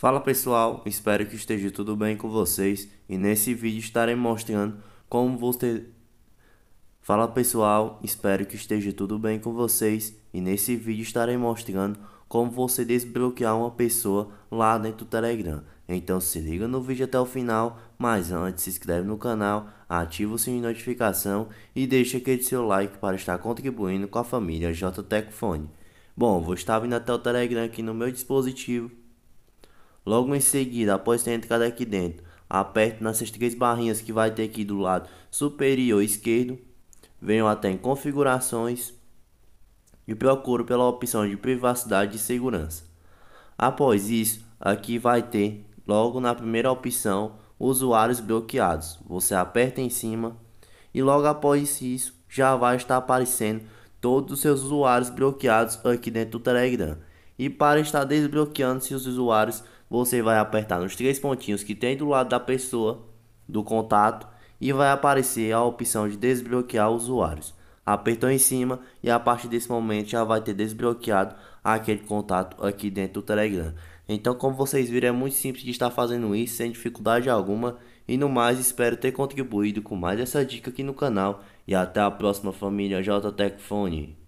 Fala pessoal, espero que esteja tudo bem com vocês e nesse vídeo estarei mostrando como você Fala pessoal, espero que esteja tudo bem com vocês e nesse vídeo estarei mostrando como você desbloquear uma pessoa lá dentro do Telegram. Então se liga no vídeo até o final, mas antes se inscreve no canal, ativa o sininho de notificação e deixa aquele seu like para estar contribuindo com a família JTecFone. Bom, vou estar vindo até o Telegram aqui no meu dispositivo Logo em seguida, após ter entrado aqui dentro, aperte nessas três barrinhas que vai ter aqui do lado superior esquerdo. Venham até em configurações e procuro pela opção de privacidade e segurança. Após isso, aqui vai ter, logo na primeira opção, usuários bloqueados. Você aperta em cima e logo após isso já vai estar aparecendo todos os seus usuários bloqueados aqui dentro do Telegram. E para estar desbloqueando seus usuários, você vai apertar nos três pontinhos que tem do lado da pessoa, do contato, e vai aparecer a opção de desbloquear usuários. Apertou em cima e a partir desse momento já vai ter desbloqueado aquele contato aqui dentro do Telegram. Então, como vocês viram, é muito simples de estar fazendo isso sem dificuldade alguma. E no mais, espero ter contribuído com mais essa dica aqui no canal. E até a próxima, família JTecFone.